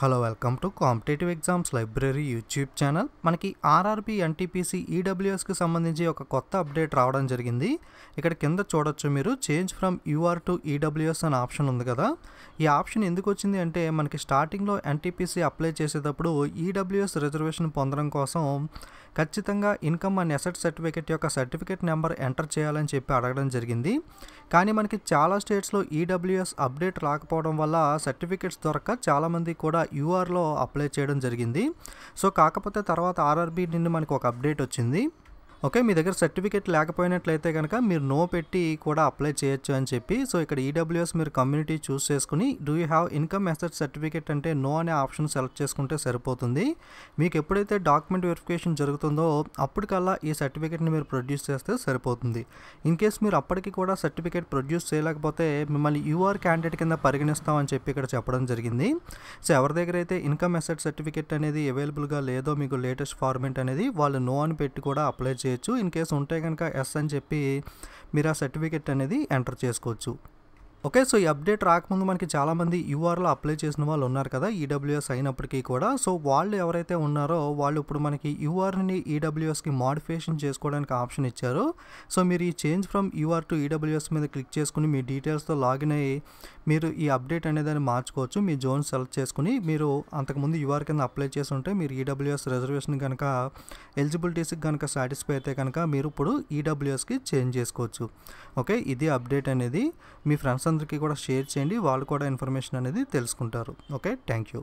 hello welcome to competitive exams library YouTube channel మనకి RRB NTPC ఈడబ్ల్యూఎస్కి సంబంధించి ఒక కొత్త అప్డేట్ రావడం జరిగింది ఇక్కడ కింద చూడొచ్చు మీరు change from UR to EWS అనే ఆప్షన్ ఉంది కదా ఈ ఆప్షన్ ఎందుకు వచ్చింది అంటే మనకి స్టార్టింగ్లో ఎన్టీపీసీ అప్లై చేసేటప్పుడు ఈడబ్ల్యూఎస్ e రిజర్వేషన్ పొందడం కోసం ఖచ్చితంగా ఇన్కమ్ అండ్ అసెట్ సర్టిఫికేట్ యొక్క సర్టిఫికేట్ నెంబర్ ఎంటర్ చేయాలని చెప్పి అడగడం జరిగింది కానీ మనకి చాలా స్టేట్స్లో ఈడబ్ల్యూఎస్ e అప్డేట్ రాకపోవడం వల్ల సర్టిఫికేట్స్ దొరక చాలామంది కూడా యూఆర్లో అప్లై చేయడం జరిగింది సో కాకపోతే తర్వాత ఆర్ఆర్బీ నుండి మనకు ఒక అప్డేట్ వచ్చింది ఓకే మీ దగ్గర సర్టిఫికేట్ లేకపోయినట్లయితే కనుక మీరు నో పెట్టి కూడా అప్లై చేయొచ్చు అని చెప్పి సో ఇక్కడ ఈడబ్ల్యూఎస్ e మీరు కమ్యూనిటీ చూస్ చేసుకుని do you have income method certificate అంటే నో అనే ఆప్షన్ సెలెక్ట్ చేసుకుంటే సరిపోతుంది మీకు ఎప్పుడైతే డాక్యుమెంట్ వెరిఫికేషన్ జరుగుతుందో అప్పటికల్లా ఈ సర్టిఫికేట్ని మీరు ప్రొడ్యూస్ చేస్తే సరిపోతుంది ఇన్ కేస్ మీరు అప్పటికి కూడా సర్టిఫికేట్ ప్రొడ్యూస్ చేయలేకపోతే మిమ్మల్ని యూఆర్ క్యాండిడేట్ కింద పరిగణిస్తామని చెప్పి ఇక్కడ చెప్పడం జరిగింది సో ఎవరి దగ్గర అయితే ఇన్కమ్ మెథడ్ సర్టిఫికేట్ అనేది అవైలబుల్గా లేదో మీకు లేటెస్ట్ ఫార్మేట్ అనేది వాళ్ళు నో అని పెట్టి కూడా అప్లై చేయ చేయొచ్చు ఇన్ కేసు ఉంటే కనుక ఎస్ అని చెప్పి మీరు ఆ సర్టిఫికెట్ అనేది ఎంటర్ చేసుకోవచ్చు ఓకే సో ఈ అప్డేట్ రాకముందు మనకి చాలామంది యూఆర్లో అప్లై చేసిన వాళ్ళు ఉన్నారు కదా ఈడబ్ల్యూఎస్ అయినప్పటికీ కూడా సో వాళ్ళు ఎవరైతే ఉన్నారో వాళ్ళు ఇప్పుడు మనకి యూఆర్ని ఈడబ్ల్యూఎస్కి మాడిఫికేషన్ చేసుకోవడానికి ఆప్షన్ ఇచ్చారు సో మీరు ఈ change from UR to EWS మీద క్లిక్ చేసుకుని మీ డీటెయిల్స్తో లాగిన్ అయ్యి మీరు ఈ అప్డేట్ అనేదాన్ని మార్చుకోవచ్చు మీ జోన్ సెలెక్ట్ చేసుకుని మీరు అంతకుముందు యూఆర్ కింద అప్లై చేసి ఉంటే మీరు ఈడబ్ల్యూఎస్ రిజర్వేషన్ కనుక ఎలిజిబిలిటీస్కి కనుక సాటిస్ఫై అయితే కనుక మీరు ఇప్పుడు ఈడబ్ల్యూఎస్కి చేంజ్ చేసుకోవచ్చు ఓకే ఇది అప్డేట్ అనేది మీ ఫ్రెండ్స్ వాళ్ళందరికీ కూడా షేర్ చేయండి వాళ్ళు కూడా ఇన్ఫర్మేషన్ అనేది తెలుసుకుంటారు ఓకే థ్యాంక్ యూ